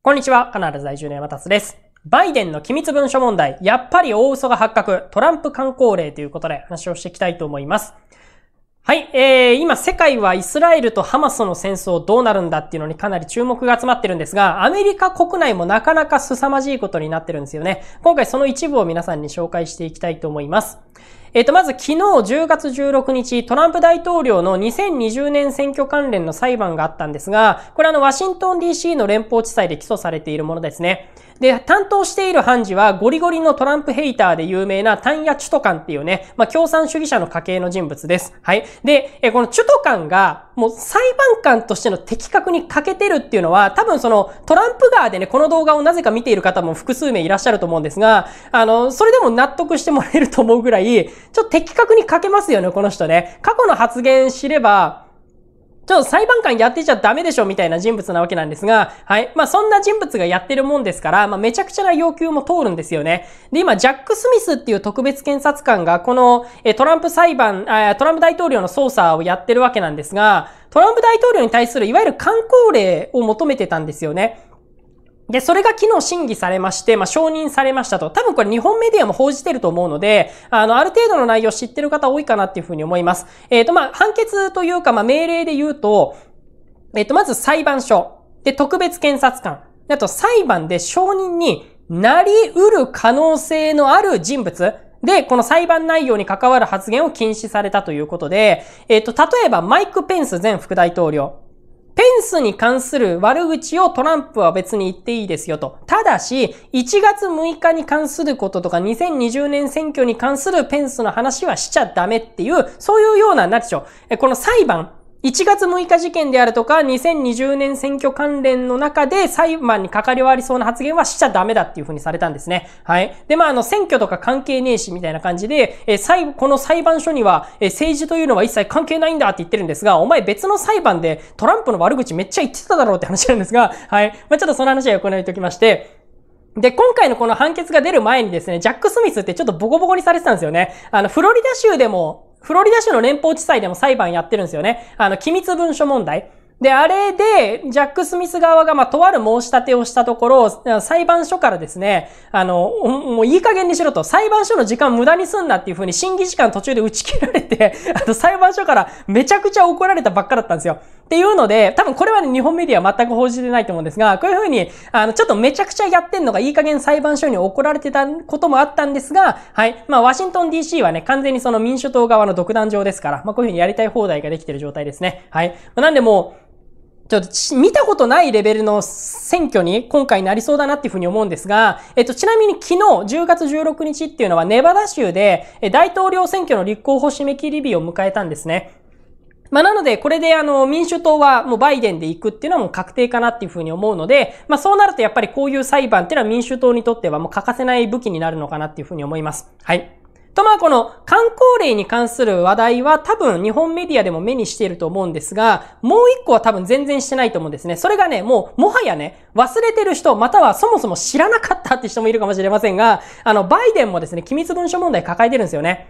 こんにちは、必ず在住の山達です。バイデンの機密文書問題、やっぱり大嘘が発覚、トランプ観光令ということで話をしていきたいと思います。はい、えー、今世界はイスラエルとハマスの戦争どうなるんだっていうのにかなり注目が集まってるんですが、アメリカ国内もなかなか凄まじいことになってるんですよね。今回その一部を皆さんに紹介していきたいと思います。えっ、ー、と、まず昨日10月16日、トランプ大統領の2020年選挙関連の裁判があったんですが、これあの、ワシントン DC の連邦地裁で起訴されているものですね。で、担当している判事はゴリゴリのトランプヘイターで有名なタンヤ・チュトカンっていうね、まあ、共産主義者の家系の人物です。はい。で、えこのチュトカンがもう裁判官としての的確に欠けてるっていうのは、多分そのトランプ側でね、この動画をなぜか見ている方も複数名いらっしゃると思うんですが、あの、それでも納得してもらえると思うぐらい、ちょっと的確に欠けますよね、この人ね。過去の発言知れば、ちょっと裁判官やってちゃダメでしょみたいな人物なわけなんですが、はい。まあ、そんな人物がやってるもんですから、まあ、めちゃくちゃな要求も通るんですよね。で、今、ジャック・スミスっていう特別検察官が、この、え、トランプ裁判、トランプ大統領の捜査をやってるわけなんですが、トランプ大統領に対するいわゆる観光令を求めてたんですよね。で、それが昨日審議されまして、まあ、承認されましたと。多分これ日本メディアも報じてると思うので、あの、ある程度の内容知ってる方多いかなっていうふうに思います。えっ、ー、と、まあ、判決というか、まあ、命令で言うと、えっ、ー、と、まず裁判所、で、特別検察官、あと裁判で承認になり得る可能性のある人物、で、この裁判内容に関わる発言を禁止されたということで、えっ、ー、と、例えばマイク・ペンス前副大統領、ペンスに関する悪口をトランプは別に言っていいですよと。ただし、1月6日に関することとか、2020年選挙に関するペンスの話はしちゃダメっていう、そういうような、なんでしょう。この裁判、1月6日事件であるとか、2020年選挙関連の中で裁判にかかり終わりそうな発言はしちゃダメだっていう風にされたんですね。はい。で、まあ、あの、選挙とか関係ねえし、みたいな感じで、え裁、この裁判所には、え政治というのは一切関係ないんだって言ってるんですが、お前別の裁判でトランプの悪口めっちゃ言ってただろうって話なんですが、はい。まあ、ちょっとその話は行いときまして、で、今回のこの判決が出る前にですね、ジャック・スミスってちょっとボコボコにされてたんですよね。あの、フロリダ州でもフロリダ州の連邦地裁でも裁判やってるんですよね。あの、機密文書問題。で、あれで、ジャック・スミス側が、まあ、とある申し立てをしたところ、裁判所からですね、あの、もういい加減にしろと、裁判所の時間無駄にすんなっていうふうに審議時間途中で打ち切られて、あと裁判所からめちゃくちゃ怒られたばっかだったんですよ。っていうので、多分これは、ね、日本メディア全く報じてないと思うんですが、こういうふうに、あの、ちょっとめちゃくちゃやってんのがいい加減裁判所に怒られてたこともあったんですが、はい。まあ、ワシントン DC はね、完全にその民主党側の独壇場ですから、まあ、こういうふうにやりたい放題ができてる状態ですね。はい。まあ、なんでもう、ちょっと見たことないレベルの選挙に今回なりそうだなっていうふうに思うんですが、えっと、ちなみに昨日10月16日っていうのはネバダ州で大統領選挙の立候補締め切り日を迎えたんですね。まあ、なので、これであの、民主党はもうバイデンで行くっていうのはもう確定かなっていうふうに思うので、まあ、そうなるとやっぱりこういう裁判っていうのは民主党にとってはもう欠かせない武器になるのかなっていうふうに思います。はい。とまあこの観光例に関する話題は多分日本メディアでも目にしていると思うんですが、もう一個は多分全然してないと思うんですね。それがね、もうもはやね、忘れてる人、またはそもそも知らなかったって人もいるかもしれませんが、あの、バイデンもですね、機密文書問題抱えてるんですよね。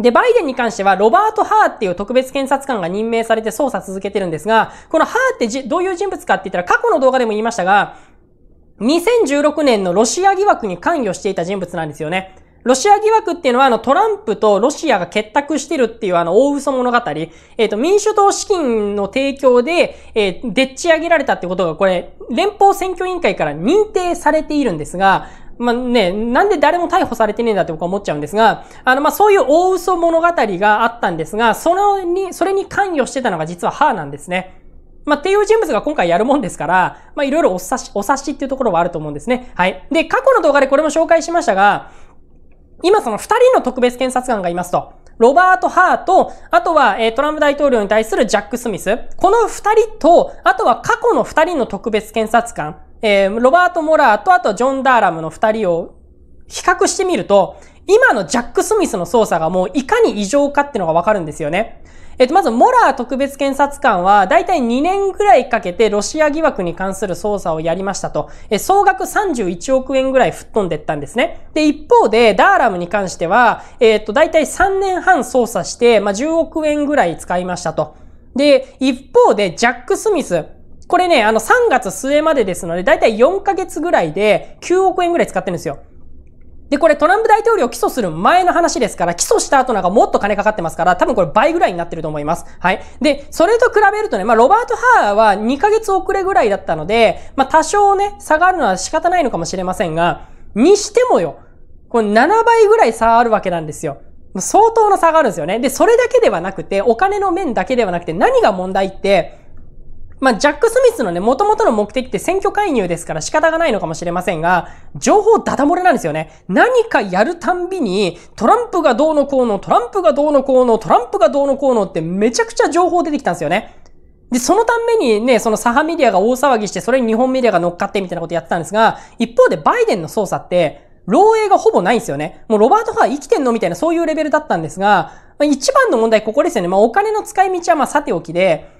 で、バイデンに関しては、ロバート・ハーっていう特別検察官が任命されて捜査続けてるんですが、このハーってどういう人物かって言ったら、過去の動画でも言いましたが、2016年のロシア疑惑に関与していた人物なんですよね。ロシア疑惑っていうのは、あの、トランプとロシアが結託してるっていう、あの、大嘘物語。えっ、ー、と、民主党資金の提供で、えー、でっち上げられたってことが、これ、連邦選挙委員会から認定されているんですが、まあね、なんで誰も逮捕されてねえんだって僕は思っちゃうんですが、あの、まあそういう大嘘物語があったんですが、そのに、それに関与してたのが実はーなんですね。まあ、っていう人物が今回やるもんですから、まいろいろお察し、お察しっていうところはあると思うんですね。はい。で、過去の動画でこれも紹介しましたが、今その二人の特別検察官がいますと。ロバート・ハーと、あとは、えトランプ大統領に対するジャック・スミス。この二人と、あとは過去の二人の特別検察官。えー、ロバート・モラーとあとジョン・ダーラムの二人を比較してみると、今のジャック・スミスの操作がもういかに異常かっていうのがわかるんですよね。えっと、まず、モラー特別検察官は、だいたい2年ぐらいかけてロシア疑惑に関する捜査をやりましたと、え総額31億円ぐらい吹っ飛んでったんですね。で、一方で、ダーラムに関しては、えっと、だいたい3年半捜査して、ま10億円ぐらい使いましたと。で、一方で、ジャック・スミス、これね、あの3月末までですので、だいたい4ヶ月ぐらいで9億円ぐらい使ってるんですよ。で、これトランプ大統領を起訴する前の話ですから、起訴した後なんかもっと金かかってますから、多分これ倍ぐらいになってると思います。はい。で、それと比べるとね、まあ、ロバート・ハーは2ヶ月遅れぐらいだったので、まあ、多少ね、下がるのは仕方ないのかもしれませんが、にしてもよ、これ7倍ぐらい差あるわけなんですよ。相当の差があるんですよね。で、それだけではなくて、お金の面だけではなくて、何が問題って、まあ、ジャック・スミスのね、元々の目的って選挙介入ですから仕方がないのかもしれませんが、情報ダダ漏れなんですよね。何かやるたんびに、トランプがどうのこうの、トランプがどうのこうの、トランプがどうのこうのってめちゃくちゃ情報出てきたんですよね。で、そのためにね、そのサハメディアが大騒ぎして、それに日本メディアが乗っかってみたいなことやってたんですが、一方でバイデンの捜査って、漏洩がほぼないんですよね。もうロバート・ファー生きてんのみたいなそういうレベルだったんですが、まあ、一番の問題ここですよね。まあお金の使い道はまあさておきで、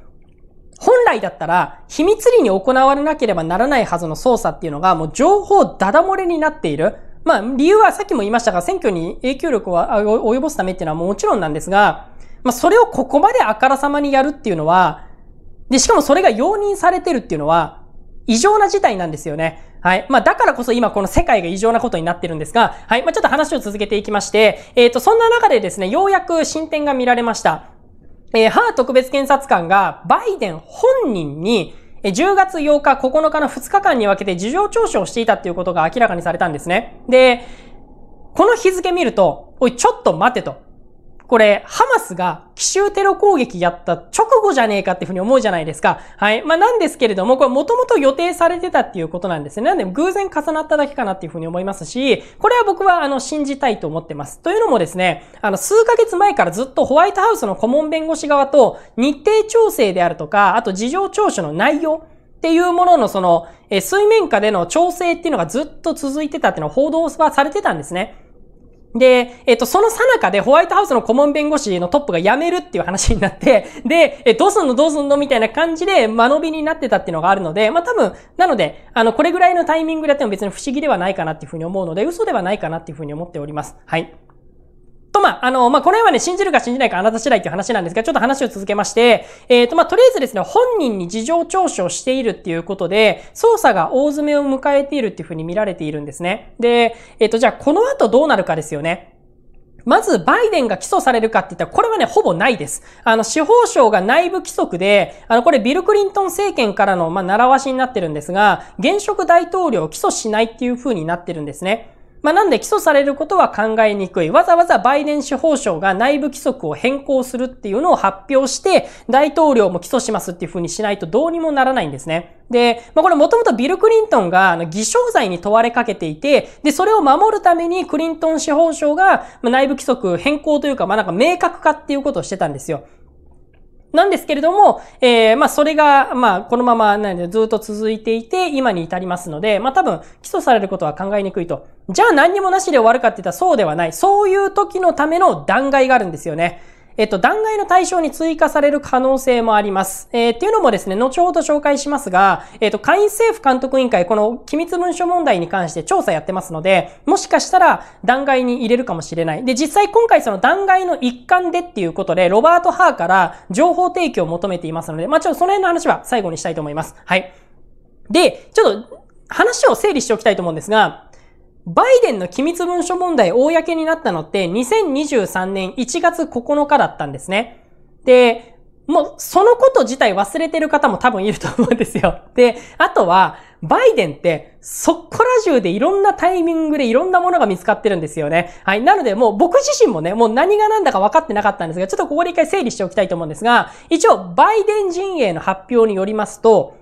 本来だったら、秘密裏に行われなければならないはずの捜査っていうのが、もう情報ダダ漏れになっている。まあ、理由はさっきも言いましたが、選挙に影響力を及ぼすためっていうのはもちろんなんですが、まあ、それをここまであからさまにやるっていうのは、で、しかもそれが容認されてるっていうのは、異常な事態なんですよね。はい。まあ、だからこそ今この世界が異常なことになってるんですが、はい。まあ、ちょっと話を続けていきまして、えっ、ー、と、そんな中でですね、ようやく進展が見られました。えー、ハー特別検察官がバイデン本人に10月8日、9日の2日間に分けて事情聴取をしていたっていうことが明らかにされたんですね。で、この日付見ると、おい、ちょっと待てと。これ、ハマスが奇襲テロ攻撃やった直後じゃねえかっていうふうに思うじゃないですか。はい。まあ、なんですけれども、これもともと予定されてたっていうことなんですね。なんで偶然重なっただけかなっていうふうに思いますし、これは僕はあの信じたいと思ってます。というのもですね、あの数ヶ月前からずっとホワイトハウスの顧問弁護士側と日程調整であるとか、あと事情聴取の内容、っていうもののその、え水面下での調整っていうのがずっと続いてたっていうのは報道はされてたんですね。で、えっと、その最中でホワイトハウスの顧問弁護士のトップが辞めるっていう話になって、で、え、どうすんのどうすんのみたいな感じで間延びになってたっていうのがあるので、まあ多分、なので、あの、これぐらいのタイミングでやっても別に不思議ではないかなっていうふうに思うので、嘘ではないかなっていうふうに思っております。はい。と、まあ、あの、まあ、この辺はね、信じるか信じないかあなた次第っていう話なんですが、ちょっと話を続けまして、えっ、ー、と、まあ、とりあえずですね、本人に事情聴取をしているっていうことで、捜査が大詰めを迎えているっていうふうに見られているんですね。で、えっ、ー、と、じゃあ、この後どうなるかですよね。まず、バイデンが起訴されるかって言ったら、これはね、ほぼないです。あの、司法省が内部規則で、あの、これ、ビル・クリントン政権からの、まあ、習わしになってるんですが、現職大統領を起訴しないっていう風になってるんですね。まあ、なんで起訴されることは考えにくい。わざわざバイデン司法省が内部規則を変更するっていうのを発表して、大統領も起訴しますっていう風にしないとどうにもならないんですね。で、まあ、これもともとビル・クリントンが、あの、偽証罪に問われかけていて、で、それを守るためにクリントン司法省が、ま内部規則変更というか、まあ、なんか明確化っていうことをしてたんですよ。なんですけれども、えー、まあ、それが、まあ、このまま、なんで、ずっと続いていて、今に至りますので、まあ、多分、起訴されることは考えにくいと。じゃあ、何にもなしで終わるかって言ったらそうではない。そういう時のための断崖があるんですよね。えっと、弾劾の対象に追加される可能性もあります。えー、っていうのもですね、後ほど紹介しますが、えっと、会員政府監督委員会、この機密文書問題に関して調査やってますので、もしかしたら弾劾に入れるかもしれない。で、実際今回その弾劾の一環でっていうことで、ロバート・ハーから情報提供を求めていますので、まあ、ちょっとその辺の話は最後にしたいと思います。はい。で、ちょっと話を整理しておきたいと思うんですが、バイデンの機密文書問題公になったのって2023年1月9日だったんですね。で、もうそのこと自体忘れてる方も多分いると思うんですよ。で、あとは、バイデンって、そこら中でいろんなタイミングでいろんなものが見つかってるんですよね。はい。なので、もう僕自身もね、もう何が何だか分かってなかったんですが、ちょっとここで一回整理しておきたいと思うんですが、一応、バイデン陣営の発表によりますと、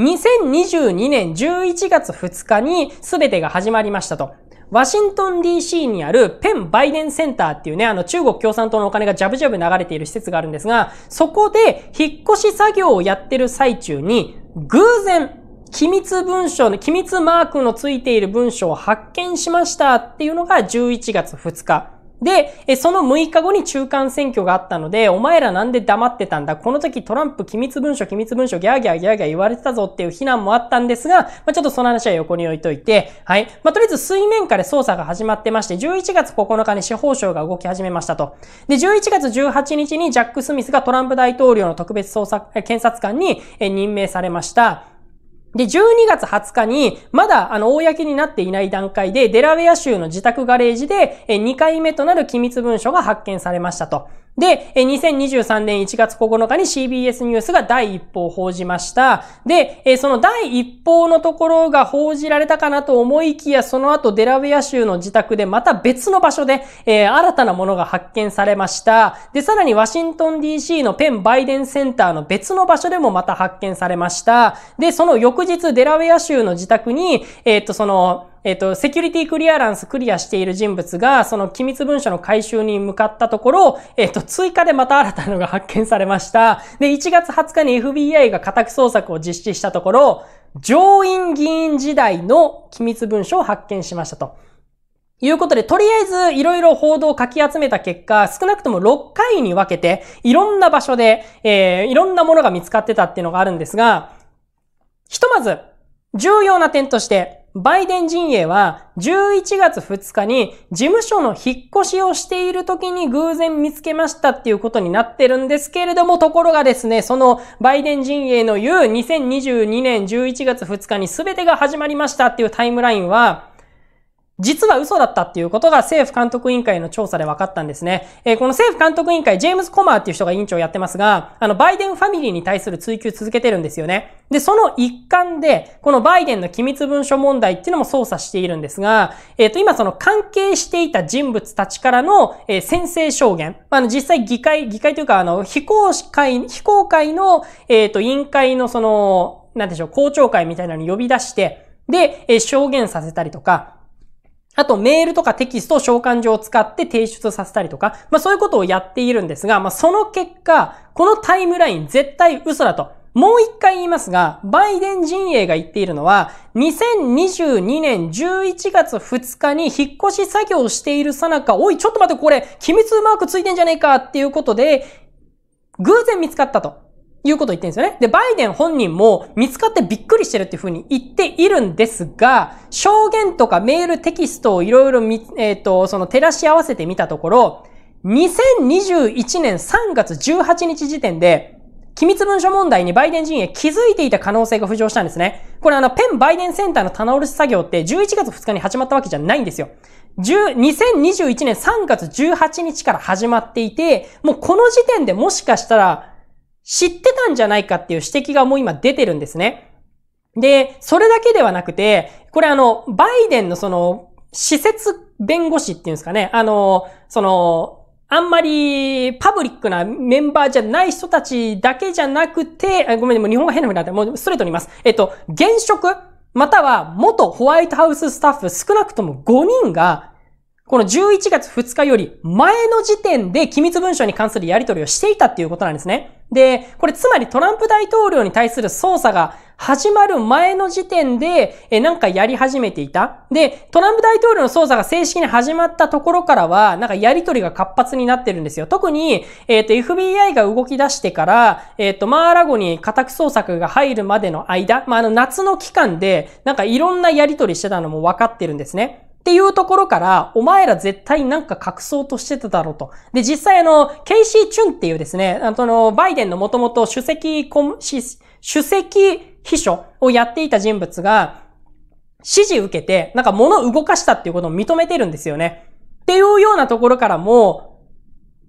2022年11月2日に全てが始まりましたと。ワシントン DC にあるペン・バイデンセンターっていうね、あの中国共産党のお金がジャブジャブ流れている施設があるんですが、そこで引っ越し作業をやってる最中に、偶然、機密文書の、機密マークのついている文書を発見しましたっていうのが11月2日。で、その6日後に中間選挙があったので、お前らなんで黙ってたんだこの時トランプ機密文書、機密文書、ギャーギャーギャーギャー言われてたぞっていう非難もあったんですが、まあ、ちょっとその話は横に置いといて、はい。まあ、とりあえず水面下で捜査が始まってまして、11月9日に司法省が動き始めましたと。で、11月18日にジャック・スミスがトランプ大統領の特別捜査、検察官に任命されました。で、12月20日に、まだ、あの、公になっていない段階で、デラウェア州の自宅ガレージで、2回目となる機密文書が発見されましたと。で、2023年1月9日に CBS ニュースが第一報を報じました。で、その第一報のところが報じられたかなと思いきや、その後デラウェア州の自宅でまた別の場所で、新たなものが発見されました。で、さらにワシントン DC のペン・バイデンセンターの別の場所でもまた発見されました。で、その翌日デラウェア州の自宅に、えっと、その、えっ、と、セキュリティクリアランスクリアしている人物が、その機密文書の回収に向かったところ、えっ、と、追加でまた新たなのが発見されました。で、1月20日に FBI が家宅捜索を実施したところ、上院議員時代の機密文書を発見しましたと。いうことで、とりあえずいろいろ報道をかき集めた結果、少なくとも6回に分けて、いろんな場所で、えー、いろんなものが見つかってたっていうのがあるんですが、ひとまず、重要な点として、バイデン陣営は11月2日に事務所の引っ越しをしている時に偶然見つけましたっていうことになってるんですけれども、ところがですね、そのバイデン陣営の言う2022年11月2日に全てが始まりましたっていうタイムラインは、実は嘘だったっていうことが政府監督委員会の調査で分かったんですね。えー、この政府監督委員会、ジェームズ・コマーっていう人が委員長やってますが、あの、バイデンファミリーに対する追及続けてるんですよね。で、その一環で、このバイデンの機密文書問題っていうのも捜査しているんですが、えっ、ー、と、今その関係していた人物たちからの、えー、宣誓証言。まあ、あの、実際議会、議会というか、あの、非公開、非公会の、えっ、と、委員会のその、なんでしょう、公聴会みたいなのに呼び出して、で、え証言させたりとか、あと、メールとかテキスト召喚状を使って提出させたりとか、まあそういうことをやっているんですが、まあその結果、このタイムライン絶対嘘だと。もう一回言いますが、バイデン陣営が言っているのは、2022年11月2日に引っ越し作業をしているさなか、おい、ちょっと待って、これ、機密マークついてんじゃねえかっていうことで、偶然見つかったと。いうことを言ってるんですよね。で、バイデン本人も見つかってびっくりしてるっていうふうに言っているんですが、証言とかメールテキストをいろいろみ、えっ、ー、と、その照らし合わせてみたところ、2021年3月18日時点で、機密文書問題にバイデン陣営気づいていた可能性が浮上したんですね。これあの、ペンバイデンセンターの棚卸し作業って11月2日に始まったわけじゃないんですよ。2021年3月18日から始まっていて、もうこの時点でもしかしたら知ってたんじゃないかっていう指摘がもう今出てるんですね。で、それだけではなくて、これあの、バイデンのその、施設弁護士っていうんですかね、あの、その、あんまりパブリックなメンバーじゃない人たちだけじゃなくて、ごめん、もう日本語変な風になって、もうストレートに言います。えっと、現職または元ホワイトハウススタッフ少なくとも5人がこの11月2日より前の時点で機密文書に関するやり取りをしていたっていうことなんですね。で、これつまりトランプ大統領に対する捜査が始まる前の時点で、え、なんかやり始めていた。で、トランプ大統領の捜査が正式に始まったところからは、なんかやりとりが活発になってるんですよ。特に、えっ、ー、と、FBI が動き出してから、えっ、ー、と、マーラゴに家宅捜索が入るまでの間、まあ、あの、夏の期間で、なんかいろんなやりとりしてたのも分かってるんですね。っていうところから、お前ら絶対なんか隠そうとしてただろうと。で、実際あの、ケイシー・チュンっていうですね、あの、バイデンのもともと主席コ主席秘書をやっていた人物が、指示受けて、なんか物を動かしたっていうことを認めてるんですよね。っていうようなところからも、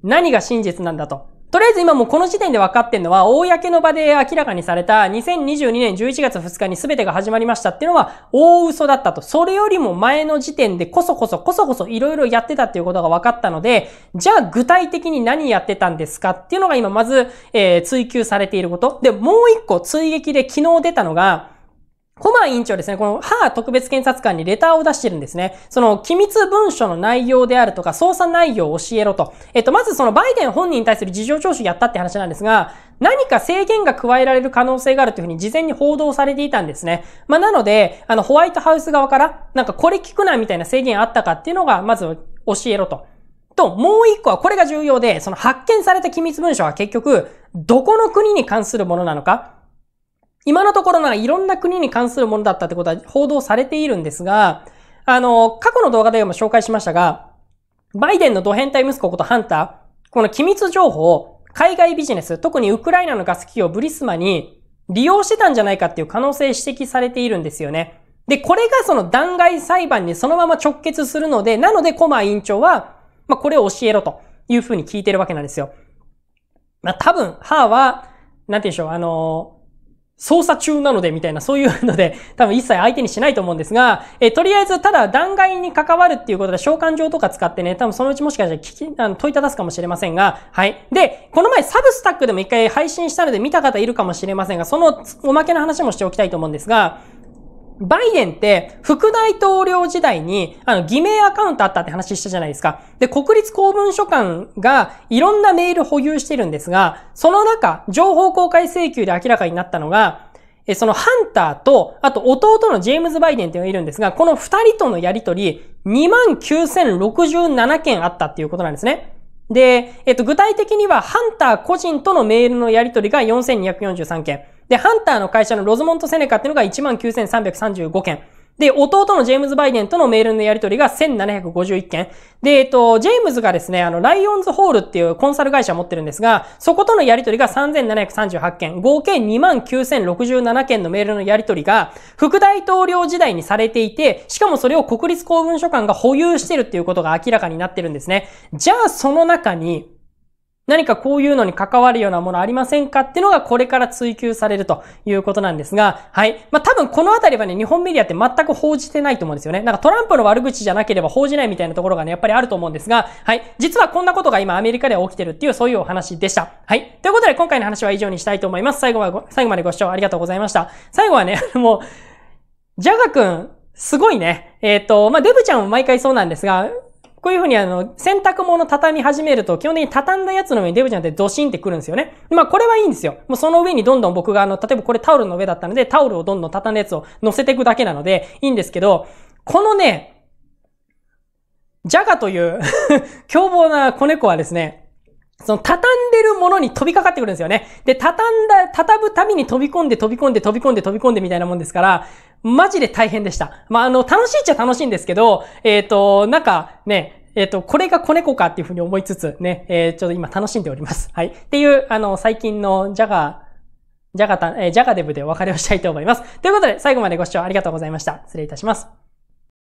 何が真実なんだと。とりあえず今もうこの時点で分かってんのは、公の場で明らかにされた2022年11月2日に全てが始まりましたっていうのは大嘘だったと。それよりも前の時点でこそこそこそこそいろいろやってたっていうことが分かったので、じゃあ具体的に何やってたんですかっていうのが今まず、えー、追求されていること。で、もう一個追撃で昨日出たのが、コマ委員長ですね、このー特別検察官にレターを出してるんですね。その機密文書の内容であるとか、捜査内容を教えろと。えっと、まずそのバイデン本人に対する事情聴取やったって話なんですが、何か制限が加えられる可能性があるというふうに事前に報道されていたんですね。まあ、なので、あの、ホワイトハウス側から、なんかこれ聞くなみたいな制限あったかっていうのが、まず教えろと。と、もう一個はこれが重要で、その発見された機密文書は結局、どこの国に関するものなのか、今のところないろんな国に関するものだったってことは報道されているんですが、あの、過去の動画でも紹介しましたが、バイデンのド変態息子ことハンター、この機密情報を海外ビジネス、特にウクライナのガス企業ブリスマに利用してたんじゃないかっていう可能性指摘されているんですよね。で、これがその弾劾裁判にそのまま直結するので、なのでコマ委員長は、まあ、これを教えろというふうに聞いてるわけなんですよ。まあ、多分、ハーは、なんて言うんでしょう、あの捜査中なのでみたいな、そういうので、多分一切相手にしないと思うんですが、えー、とりあえず、ただ、弾劾に関わるっていうことで、召喚状とか使ってね、多分そのうちもしかしたら聞き、あの、問いただすかもしれませんが、はい。で、この前、サブスタックでも一回配信したので見た方いるかもしれませんが、そのおまけの話もしておきたいと思うんですが、バイデンって副大統領時代にあの偽名アカウントあったって話したじゃないですか。で、国立公文書館がいろんなメール保有してるんですが、その中、情報公開請求で明らかになったのが、え、そのハンターと、あと弟のジェームズ・バイデンっていうのがいるんですが、この二人とのやりとり、29,067件あったっていうことなんですね。で、えっと、具体的には、ハンター個人とのメールのやりとりが4243件。で、ハンターの会社のロズモント・セネカっていうのが19,335件。で、弟のジェームズ・バイデンとのメールのやり取りが1751件。で、えっと、ジェームズがですね、あの、ライオンズホールっていうコンサル会社を持ってるんですが、そことのやり取りが3738件、合計29,067件のメールのやり取りが、副大統領時代にされていて、しかもそれを国立公文書館が保有してるっていうことが明らかになってるんですね。じゃあ、その中に、何かこういうのに関わるようなものありませんかっていうのがこれから追求されるということなんですが、はい。まあ、多分このあたりはね、日本メディアって全く報じてないと思うんですよね。なんかトランプの悪口じゃなければ報じないみたいなところがね、やっぱりあると思うんですが、はい。実はこんなことが今アメリカでは起きてるっていうそういうお話でした。はい。ということで今回の話は以上にしたいと思います。最後までご、最後までご視聴ありがとうございました。最後はね、もう、ジャガ君、すごいね。えっ、ー、と、まあ、デブちゃんも毎回そうなんですが、こういうふうにあの、洗濯物畳み始めると、基本的に畳んだやつの上にデブちゃんってドシンってくるんですよね。まあこれはいいんですよ。もうその上にどんどん僕があの、例えばこれタオルの上だったので、タオルをどんどん畳んだやつを乗せていくだけなので、いいんですけど、このね、ジャガという 凶暴な子猫はですね、その畳んでるものに飛びかかってくるんですよね。で、畳んだ、畳むたびに飛び込んで飛び込んで飛び込んで飛び込んでみたいなもんですから、マジで大変でした。まあ、あの、楽しいっちゃ楽しいんですけど、えっ、ー、と、なんかね、えっ、と、これが子猫かっていうふうに思いつつね、えー、ちょっと今楽しんでおります。はい。っていう、あの、最近のジャガー、ジャガタ、えー、ジャガデブでお別れをしたいと思います。ということで、最後までご視聴ありがとうございました。失礼いたします。